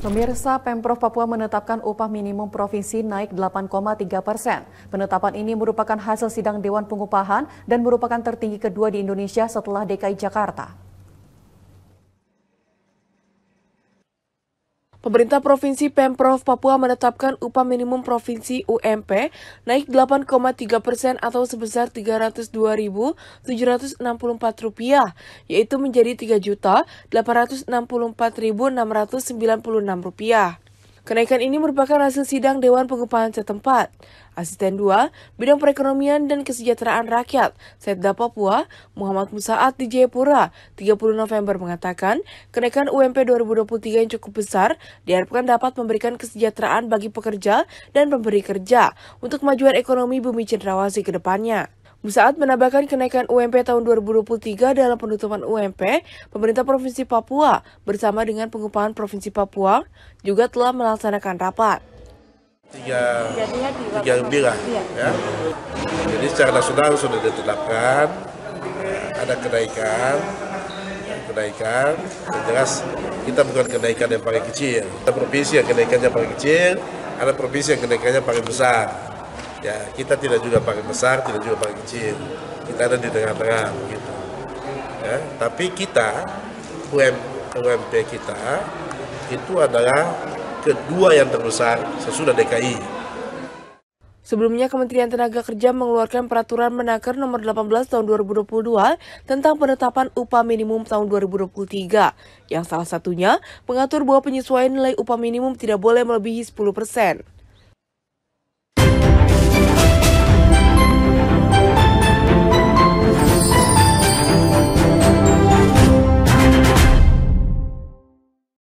Pemirsa Pemprov Papua menetapkan upah minimum provinsi naik 8,3 persen. Penetapan ini merupakan hasil sidang Dewan Pengupahan dan merupakan tertinggi kedua di Indonesia setelah DKI Jakarta. Pemerintah Provinsi Pemprov Papua menetapkan upah minimum Provinsi UMP naik 8,3 persen atau sebesar Rp302.764, yaitu menjadi Rp3.864.696. Kenaikan ini merupakan hasil sidang Dewan Pengupahan setempat. Asisten 2, Bidang Perekonomian dan Kesejahteraan Rakyat, Setda Papua, Muhammad Musaat di Jayapura, 30 November mengatakan, kenaikan UMP 2023 yang cukup besar diharapkan dapat memberikan kesejahteraan bagi pekerja dan pemberi kerja untuk kemajuan ekonomi bumi cendrawasih ke depannya. Saat menambahkan kenaikan UMP tahun 2023 dalam penutupan UMP, pemerintah Provinsi Papua bersama dengan pengupahan Provinsi Papua juga telah melaksanakan rapat. Tiga, tiga gembira. Iya. Ya. Jadi secara nasional sudah ditetapkan, ya, ada kenaikan, kenaikan, jelas kita bukan kenaikan yang paling kecil. Ada provinsi yang kenaikannya paling kecil, ada provinsi yang kenaikannya paling besar. Ya, kita tidak juga pakai besar, tidak juga pakai kecil. Kita ada di tengah-tengah gitu. Ya, tapi kita UM, UMP kita itu adalah kedua yang terbesar sesudah DKI. Sebelumnya, Kementerian Tenaga Kerja mengeluarkan peraturan menaker nomor 18 tahun 2022 tentang penetapan upah minimum tahun 2023, yang salah satunya mengatur bahwa penyesuaian nilai upah minimum tidak boleh melebihi 10 persen.